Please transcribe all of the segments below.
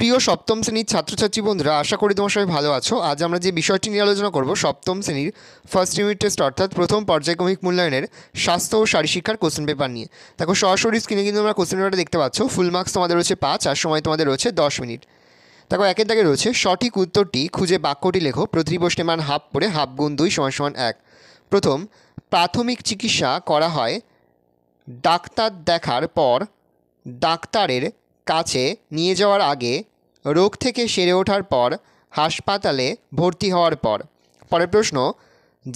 প্রিয় সপ্তম শ্রেণীর ছাত্রছাত্রী বন্ধুরা আশা করি তোমার সবাই ভালো আছো আজ আমরা যে বিষয়টি নিয়ে আলোচনা করব সপ্তম শ্রেণীর ফার্স্ট ইউনিট টেস্ট অর্থাৎ প্রথম পর্যায়ক্রমিক মূল্যায়নের স্বাস্থ্য ও শারীরশিক্ষার কোশ্চেন পেপার নিয়ে দেখো সরাসরি স্ক্রিনে কিন্তু তোমরা কোশ্চেন পেপারটা দেখতে পাচ্ছ ফুল মার্কস তোমাদের রয়েছে পাঁচ আর সময় তোমাদের রয়েছে দশ মিনিট দেখো একের দাগে রয়েছে সঠিক উত্তরটি খুঁজে বাক্যটি লেখো প্রতিটি প্রশ্নে মান হাফ পড়ে হাফ গুণ দুই সমান সমান এক প্রথম প্রাথমিক চিকিৎসা করা হয় ডাক্তার দেখার পর ডাক্তারের কাছে নিয়ে যাওয়ার আগে রোগ থেকে সেরে ওঠার পর হাসপাতালে ভর্তি হওয়ার পর পরের প্রশ্ন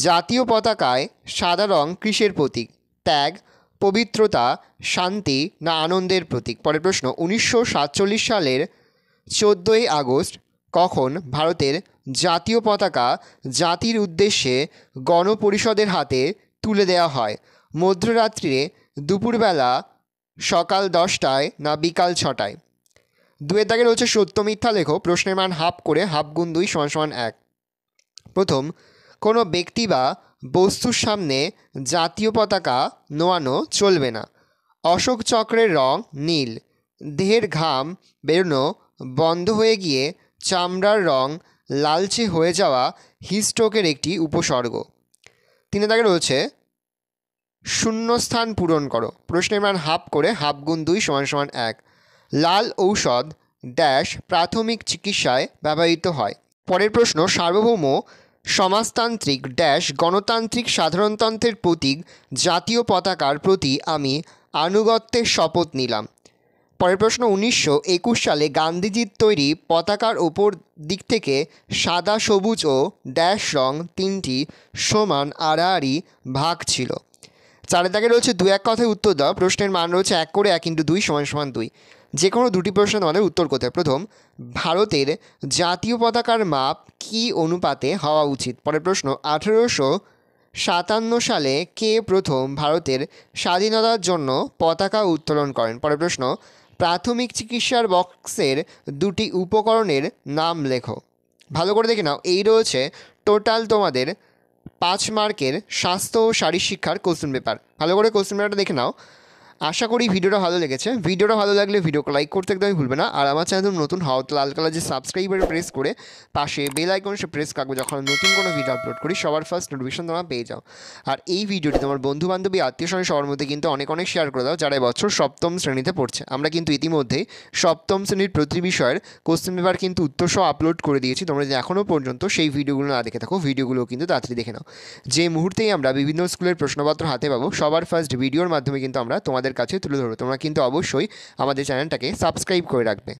জাতীয় পতাকায় সাদা রং কৃষের প্রতীক ত্যাগ পবিত্রতা শান্তি না আনন্দের প্রতীক পরের প্রশ্ন উনিশশো সালের চোদ্দোই আগস্ট কখন ভারতের জাতীয় পতাকা জাতির উদ্দেশ্যে গণপরিষদের হাতে তুলে দেওয়া হয় মধ্যরাত্রিরে দুপুরবেলা সকাল দশটায় না বিকাল ছটায় দুয়ের দাগে রয়েছে সত্য মিথ্যা লেখো প্রশ্নের মান হাফ করে হাফ গুণ দুই সমান সমান এক প্রথম কোনো ব্যক্তি বা বস্তুর সামনে জাতীয় পতাকা নোয়ানো চলবে না অশোক চক্রের রং নীল দেহের ঘাম বেরোনো বন্ধ হয়ে গিয়ে চামড়ার রং লালচে হয়ে যাওয়া হিস্ট্রোকের একটি উপসর্গ তিনি তাকে রয়েছে শূন্যস্থান পূরণ করো প্রশ্নের মান হাফ করে হাফ গুণ দুই সমান সমান এক লাল ঔষধ ড্যাশ প্রাথমিক চিকিৎসায় ব্যবহৃত হয় পরের প্রশ্ন সার্বভৌম সমাজতান্ত্রিক ড্যাশ গণতান্ত্রিক সাধারণতন্ত্রের প্রতীক জাতীয় পতাকার প্রতি আমি আনুগত্যের শপথ নিলাম পরের প্রশ্ন উনিশশো একুশ সালে গান্ধীজির তৈরি পতাকার ওপর দিক থেকে সাদা সবুজ ও ড্যাশ রং তিনটি সমান আড়াআড়ি ভাগ ছিল চারের দাগে রয়েছে দু এক কথায় উত্তর দাও প্রশ্নের মান রয়েছে এক করে এক ইন্টু দুই সমান সমান দুই যে কোনো দুটি প্রশ্ন তোমাদের উত্তর করতে প্রথম ভারতের জাতীয় পতাকার মাপ কি অনুপাতে হওয়া উচিত পরের প্রশ্ন আঠেরোশো সাতান্ন সালে কে প্রথম ভারতের স্বাধীনতার জন্য পতাকা উত্তোলন করেন পরের প্রশ্ন প্রাথমিক চিকিৎসার বক্সের দুটি উপকরণের নাম লেখো ভালো করে দেখে নাও এই রয়েছে টোটাল তোমাদের পাঁচ মার্কের স্বাস্থ্য ও শারীর শিক্ষার কোশ্চেন পেপার ভালো করে কোশ্চেন পেপারটা দেখে নাও আশা করি ভিডিওটা ভালো লেগেছে ভিডিওটা ভালো লাগলে ভিডিওকে লাইক করতে একদমই ভুলবে না আর আমার চ্যানেল নতুন হওয়া লাল কালার যে সাবস্ক্রাইবার প্রেস করে পাশে বেল আইকন সে প্রেস কাকবে যখন নতুন কোনো ভিডিও আপলোড করি সবার ফার্স্ট নোটিফিকেশন তোমরা পেয়ে যাও আর এই ভিডিওটি তোমার বন্ধু বান্ধবী আত্মীয় স্বয়ং সবার মধ্যে কিন্তু অনেক অনেক শেয়ার করে দাও যারা এবছর সপ্তম শ্রেণীতে পড়ছে আমরা কিন্তু ইতিমধ্যে সপ্তম শ্রেণীর প্রতি বিষয়ের কোশ্চেন পেপার কিন্তু উত্তর সহ আপলোড করে দিয়েছি তোমরা যদি এখনও পর্যন্ত সেই ভিডিওগুলো না দেখে থাকো ভিডিওগুলো কিন্তু তাড়াতাড়ি দেখে নাও যে মুহূর্তেই আমরা বিভিন্ন স্কুলের প্রশ্নপত্র হাতে পাবো সবার ফার্স্ট ভিডিওর মাধ্যমে কিন্তু আমরা তোমাদের তোমাদের কাছে তুলে ধরবো তোমরা কিন্তু অবশ্যই আমাদের চ্যানেলটাকে সাবস্ক্রাইব করে রাখবে